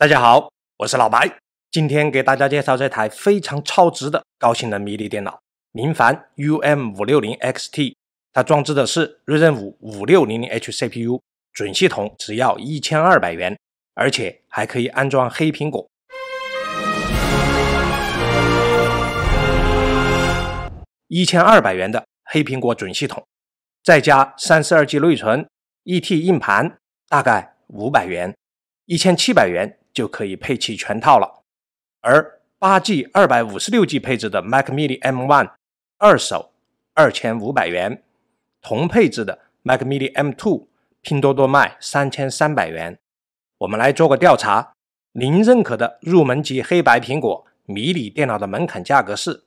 大家好，我是老白，今天给大家介绍这台非常超值的高性能迷你电脑，明凡 UM 五六零 XT，它装置的是锐刃五五六零零 H CPU，准系统只要一千二百元，而且还可以安装黑苹果。一千二百元的黑苹果准系统，再加三十二 G 内存，E T 硬盘大概五百元。一千七百元就可以配齐全套了，而八 G、二百五十六 G 配置的 Mac Mini M One 二手二千五百元，同配置的 Mac Mini M Two 拼多多卖三千三百元。我们来做个调查，您认可的入门级黑白苹果迷你电脑的门槛价格是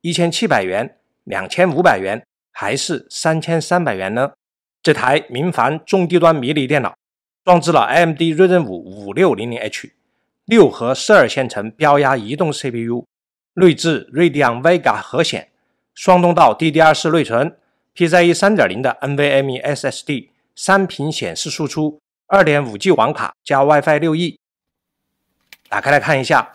一千七百元、两千五百元还是三千三百元呢？这台明矾中低端迷你电脑。装置了 AMD 锐 n 五五六零零 H 六核十二线程标压移动 CPU，内置锐迪安 Vega 核显，双通道 DDR 四内存，PCE 三点零的 NVMe SSD，三屏显示输出，二点五 G 网卡加 WiFi 六 E。打开来看一下，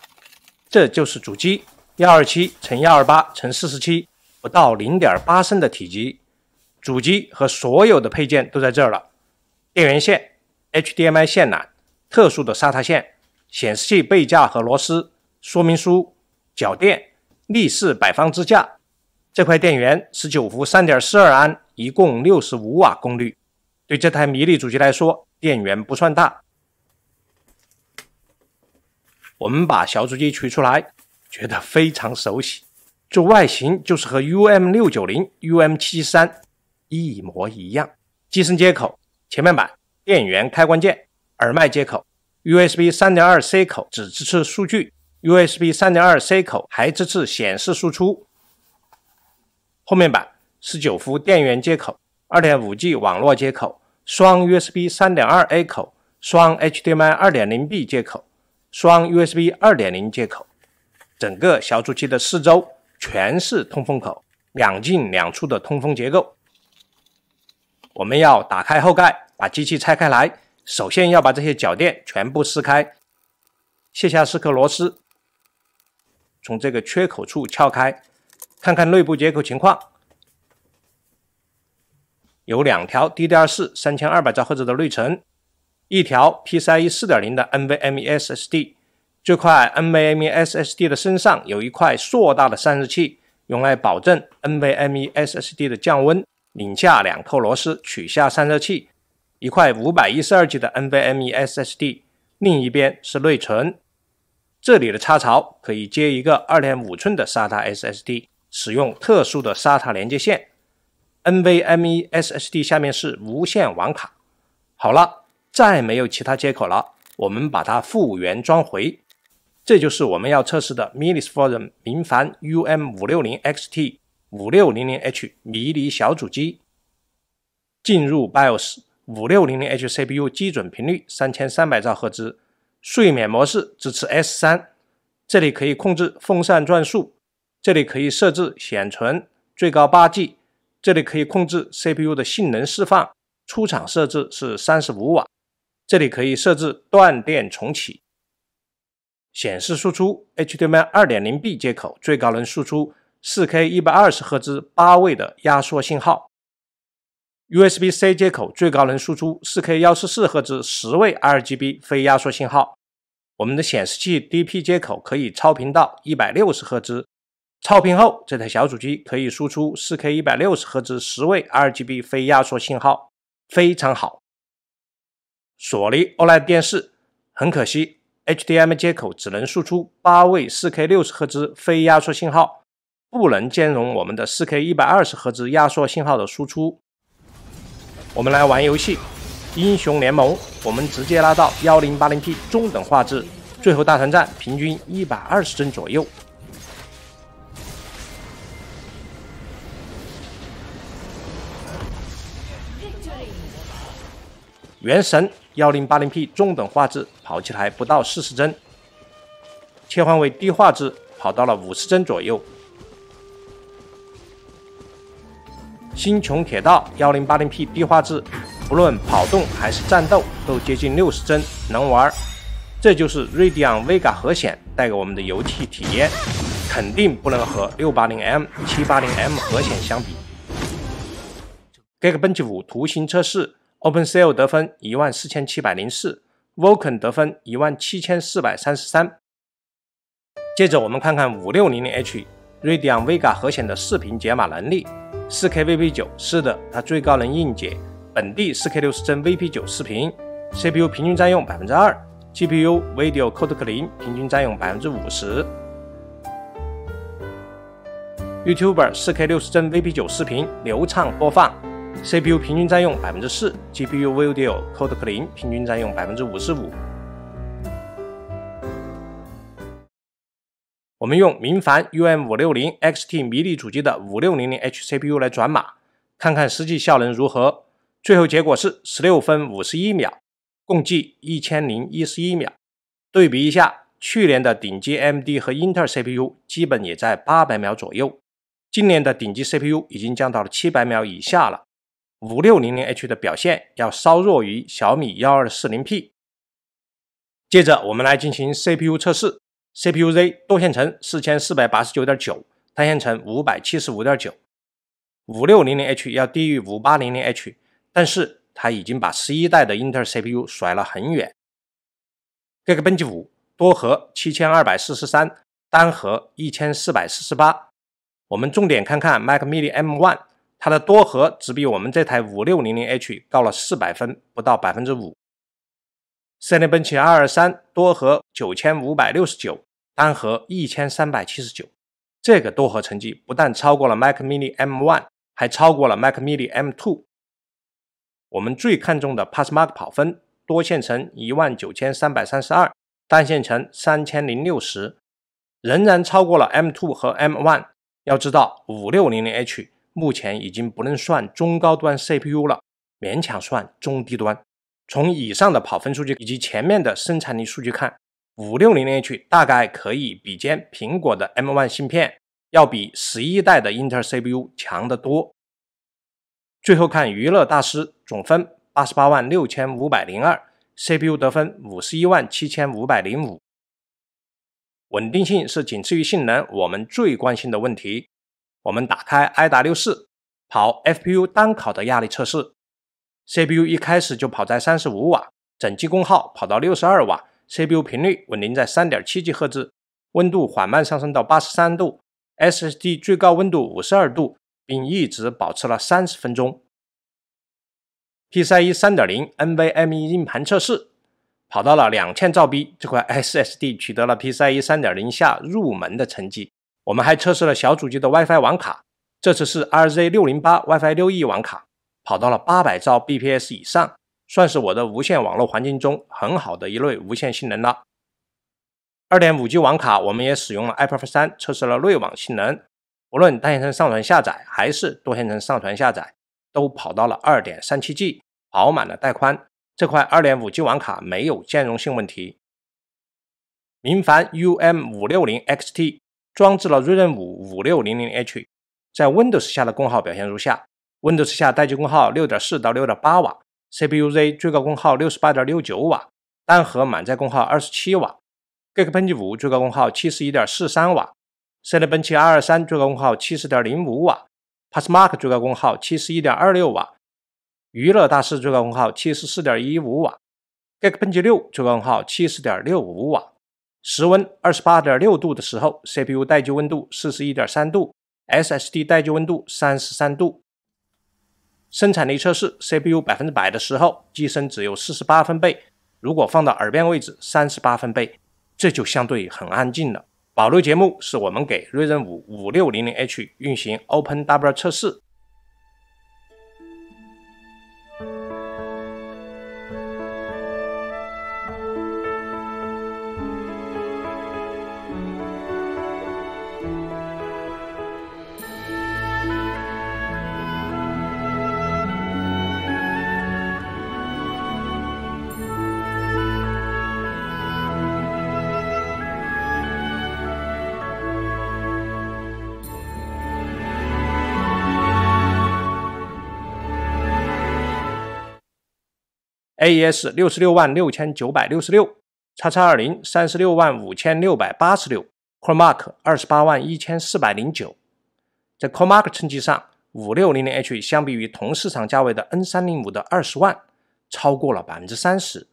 这就是主机，幺二七乘幺二八乘四十七，不到零点八升的体积。主机和所有的配件都在这儿了，电源线。HDMI 线缆、特殊的 SATA 线、显示器背架和螺丝、说明书、脚垫、立式摆放支架。这块电源十九伏三点四二安，一共六十五瓦功率。对这台迷你主机来说，电源不算大。我们把小主机取出来，觉得非常熟悉，这外形就是和 UM 六九零、UM 七三一模一样。机身接口、前面板。电源开关键、耳麦接口、USB 3.2 C 口只支持数据，USB 3.2 C 口还支持显示输出。后面板19伏电源接口、2.5G 网络接口、双 USB 3.2 A 口、双 HDMI 2.0 B 接口、双 USB 2.0接口，整个小主机的四周全是通风口，两进两出的通风结构。我们要打开后盖，把机器拆开来。首先要把这些脚垫全部撕开，卸下四颗螺丝，从这个缺口处撬开，看看内部结构情况。有两条 DDR 四三千二百兆赫兹的内存，一条 PCIe 四点零的 NVMe SSD。这块 NVMe SSD 的身上有一块硕大的散热器，用来保证 NVMe SSD 的降温。拧下两颗螺丝，取下散热器，一块五百一十二 G 的 NVMe SSD，另一边是内存。这里的插槽可以接一个二点五寸的 SATA SSD，使用特殊的 SATA 连接线。NVMe SSD 下面是无线网卡。好了，再没有其他接口了，我们把它复原装回。这就是我们要测试的 Minisforum 明凡 UM 五六零 XT。五六零零 H 迷离小主机，进入 BIOS，五六零零 H CPU 基准频率三千三百兆赫兹，睡眠模式支持 S 三，这里可以控制风扇转速，这里可以设置显存最高八 G，这里可以控制 CPU 的性能释放，出厂设置是三十五瓦，这里可以设置断电重启，显示输出 HDMI 二点零 B 接口，最高能输出。4K 120赫兹八位的压缩信号，USB-C 接口最高能输出 4K 144赫兹十位 RGB 非压缩信号。我们的显示器 DP 接口可以超频到160赫兹，超频后这台小主机可以输出 4K 160赫兹十位 RGB 非压缩信号，非常好。索尼 OLED 电视很可惜，HDMI 接口只能输出八位 4K 60赫兹非压缩信号。不能兼容我们的 4K 120赫兹压缩信号的输出。我们来玩游戏《英雄联盟》，我们直接拉到 1080P 中等画质，最后大团战平均120帧左右。《原神》1080P 中等画质跑起来不到40帧，切换为低画质跑到了50帧左右。星穹铁道幺零八零 P 低画质，不论跑动还是战斗都接近六十帧，能玩。这就是锐 o n Vega 核显带给我们的游戏体验，肯定不能和六八零 M、七八零 M 核显相比。Geekbench 五图形测试，OpenCL 得分一万四千七百零四，Vulkan 得分一万七千四百三十三。接着我们看看五六零零 H 锐 o n Vega 核显的视频解码能力。4K VP9，是的，它最高能硬解本地 4K 六十帧 VP9 视频，CPU 平均占用百分之二，GPU Video Codec 零平均占用百分之五十。YouTube r 4K 六十帧 VP9 视频流畅播放，CPU 平均占用百分之四，GPU Video Codec 零平均占用百分之五十五。我们用明矾 UM 五六零 XT 迷你主机的五六零零 H CPU 来转码，看看实际效能如何。最后结果是十六分五十一秒，共计一千零一十一秒。对比一下去年的顶级 MD 和英特尔 CPU，基本也在八百秒左右。今年的顶级 CPU 已经降到了七百秒以下了。五六零零 H 的表现要稍弱于小米幺二四零 P。接着我们来进行 CPU 测试。CPU Z 多线程四千四百八十九点九，单线程五百七十五点九，五六零零 H 要低于五八零零 H，但是它已经把十一代的英特尔 CPU 甩了很远。Geekbench 五多核七千二百四十三，单核一千四百四十八。我们重点看看 Mac Mini M1，它的多核只比我们这台五六零零 H 高了四百分，不到百分之五。Cinebench r 二三多核九千五百六十九。单核一千三百七十九，这个多核成绩不但超过了 Mac mini M One，还超过了 Mac mini M Two。我们最看重的 PassMark 跑分，多线程一万九千三百三十二，单线程三千零六十，仍然超过了 M Two 和 M One。要知道，五六零零 H 目前已经不能算中高端 CPU 了，勉强算中低端。从以上的跑分数据以及前面的生产力数据看，五六零零 H 大概可以比肩苹果的 M1 芯片，要比十一代的 i n t e CPU 强得多。最后看娱乐大师总分八十八万六千五百零二，CPU 得分五十一万七千五百零五。稳定性是仅次于性能我们最关心的问题。我们打开 i 达六四跑 FPU 单考的压力测试，CPU 一开始就跑在三十五瓦，整机功耗跑到六十二瓦。CPU 频率稳定在三点七 G 赫兹，温度缓慢上升到八十三度，SSD 最高温度五十二度，并一直保持了三十分钟。PCIe 三点零 NVMe 硬盘测试，跑到了两千兆 B，这块 SSD 取得了 PCIe 三点零下入门的成绩。我们还测试了小主机的 WiFi 网卡，这次是 RZ 六零八 WiFi 六 E 网卡，跑到了八百兆 bps 以上。算是我的无线网络环境中很好的一类无线性能了。二点五 G 网卡，我们也使用了 iPerf 三测试了内网性能，无论单线程上传下载还是多线程上传下载，都跑到了二点三七 G，跑满了带宽。这块二点五 G 网卡没有兼容性问题。明凡 UM 五六零 XT 装置了 r a d e n 五五六零零 H，在 Windows 下的功耗表现如下：Windows 下待机功耗六点四到六点八瓦。CPU Z 最高功耗六十八点六九瓦，单核满载功耗二十七瓦，Geekbench 五最高功耗七十一点四三瓦，赛勒奔七 R 二三最高功耗七十点零五瓦，PassMark 最高功耗七十一点二六瓦，娱乐大师最高功耗七十四点一五瓦，Geekbench 六最高功耗七十点六五瓦。室温二十八点六度的时候，CPU 待机温度四十一点三度，SSD 待机温度三十三度。生产力测试，CPU 百分之百的时候，机身只有四十八分贝。如果放到耳边位置，三十八分贝，这就相对很安静了。保留节目是我们给锐刃五五六零零 H 运行 OpenW 测试。A.S 六十六万六千九百六十六，叉叉二零三十六万五千六百八十六 c h r o m a r k 二十八万一千四百零九，在 c h r o m a r k 成绩上，五六零零 H 相比于同市场价位的 N 三零五的二十万，超过了百分之三十，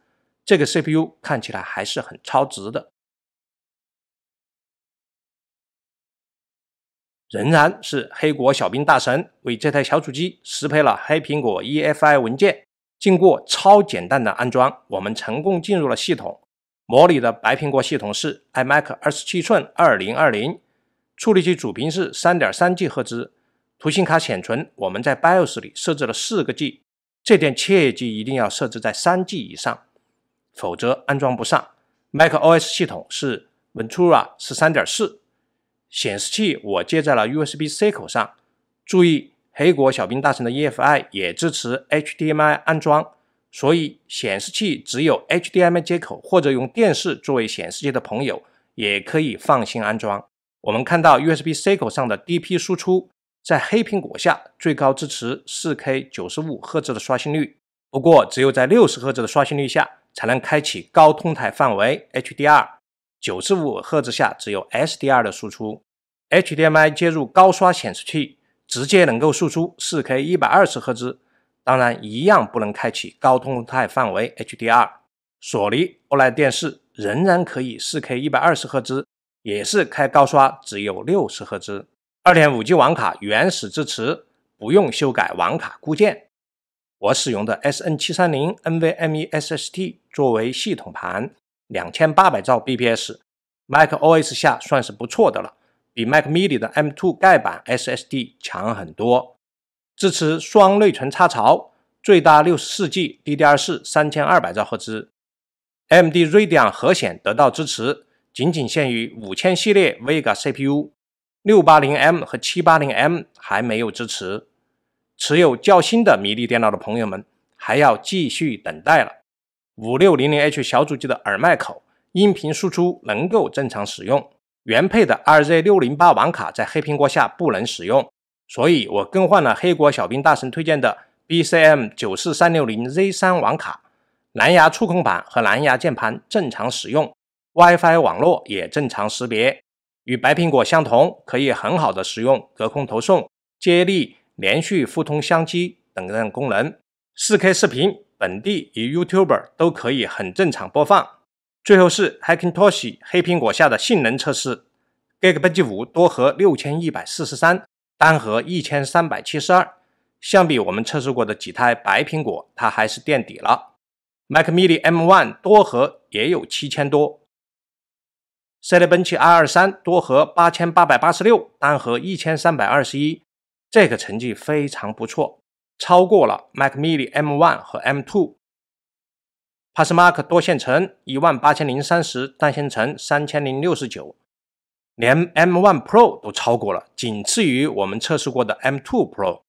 这个 CPU 看起来还是很超值的。仍然是黑果小兵大神为这台小主机适配了黑苹果 EFI 文件。经过超简单的安装，我们成功进入了系统。模拟的白苹果系统是 iMac 二十七寸二零二零，处理器主频是三点三 G 赫兹，图形卡显存我们在 BIOS 里设置了四个 G，这点切记一定要设置在三 G 以上，否则安装不上。MacOS 系统是 Ventura 十三点四，显示器我接在了 USB C 口上，注意。黑果小兵大神的 EFI 也支持 HDMI 安装，所以显示器只有 HDMI 接口或者用电视作为显示器的朋友也可以放心安装。我们看到 USB C 口上的 DP 输出，在黑苹果下最高支持 4K 95赫兹的刷新率，不过只有在60赫兹的刷新率下才能开启高通台范围 HDR，95 赫兹下只有 SDR 的输出。HDMI 接入高刷显示器。直接能够输出四 K 一百二十赫兹，当然一样不能开启高通态范围 HDR。索尼 OLED 电视仍然可以四 K 一百二十赫兹，也是开高刷只有六十赫兹。二点五 G 网卡原始支持，不用修改网卡固件。我使用的 SN 七三零 NVMe SSD 作为系统盘，两千八百兆 bps，macOS 下算是不错的了。比 Mac Mini 的 M2 盖板 SSD 强很多，支持双内存插槽，最大 64G DDR4 三千二百兆赫兹，AMD Radeon 核显得到支持，仅仅限于五千系列 Vega CPU，六八零 M 和七八零 M 还没有支持，持有较新的迷你电脑的朋友们还要继续等待了。五六零零 H 小主机的耳麦口音频输出能够正常使用。原配的 RZ 六零八网卡在黑苹果下不能使用，所以我更换了黑果小兵大神推荐的 BCM 九四三六零 Z 三网卡。蓝牙触控板和蓝牙键盘正常使用，WiFi 网络也正常识别，与白苹果相同，可以很好的使用隔空投送、接力、连续互通相机等功能。4K 视频本地与 YouTube 都可以很正常播放。最后是 Hackintosh 黑苹果下的性能测试，Geekbench 五多核六千一百四十三，单核一千三百七十二。相比我们测试过的几台白苹果，它还是垫底了。Mac mini M one 多核也有七千多 c e l e b e n c h R 二三多核八千八百八十六，单核一千三百二十一，这个成绩非常不错，超过了 Mac mini M one 和 M two。PassMark 多线程一万八千零三十，单线程三千零六十九，连 M1 Pro 都超过了，仅次于我们测试过的 M2 Pro。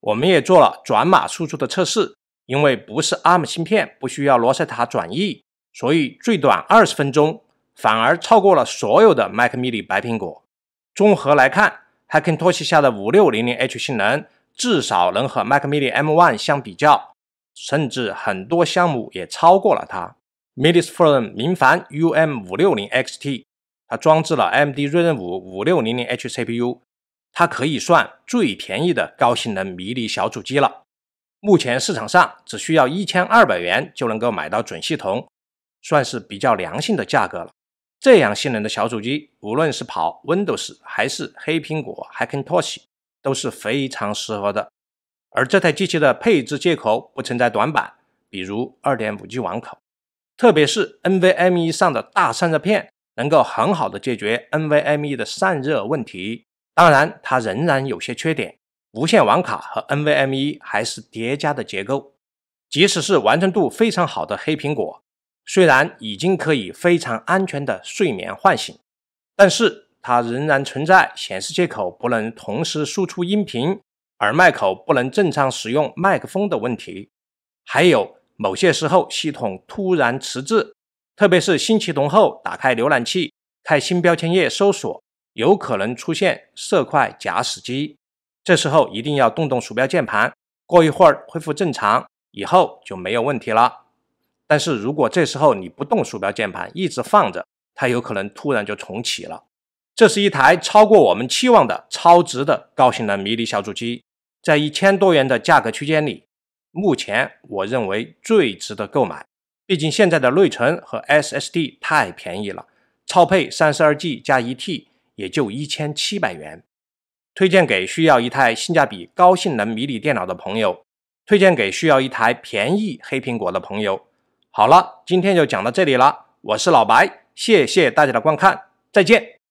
我们也做了转码输出的测试，因为不是 ARM 芯片，不需要罗塞塔转译，所以最短二十分钟，反而超过了所有的 Mac Mini 白苹果。综合来看，Hackintosh 下的五六零零 H 性能至少能和 Mac Mini M1 相比较。甚至很多项目也超过了它。m i d i s f o r m 明凡 UM 五六零 XT，它装置了 AMD 锐龙五五六零零 H CPU，它可以算最便宜的高性能迷你小主机了。目前市场上只需要一千二百元就能够买到准系统，算是比较良心的价格了。这样性能的小主机，无论是跑 Windows 还是黑苹果、Hackintosh，都是非常适合的。而这台机器的配置接口不存在短板，比如二点五 G 网口，特别是 NVMe 上的大散热片能够很好的解决 NVMe 的散热问题。当然，它仍然有些缺点，无线网卡和 NVMe 还是叠加的结构。即使是完成度非常好的黑苹果，虽然已经可以非常安全的睡眠唤醒，但是它仍然存在显示接口不能同时输出音频。耳麦口不能正常使用麦克风的问题，还有某些时候系统突然迟滞，特别是新启动后打开浏览器开新标签页搜索，有可能出现色块假死机。这时候一定要动动鼠标键盘，过一会儿恢复正常以后就没有问题了。但是如果这时候你不动鼠标键盘一直放着，它有可能突然就重启了。这是一台超过我们期望的超值的高性能迷你小主机。在一千多元的价格区间里，目前我认为最值得购买。毕竟现在的内存和 SSD 太便宜了，超配三十二 G 加一 T 也就一千七百元。推荐给需要一台性价比高、性能迷你电脑的朋友，推荐给需要一台便宜黑苹果的朋友。好了，今天就讲到这里了。我是老白，谢谢大家的观看，再见。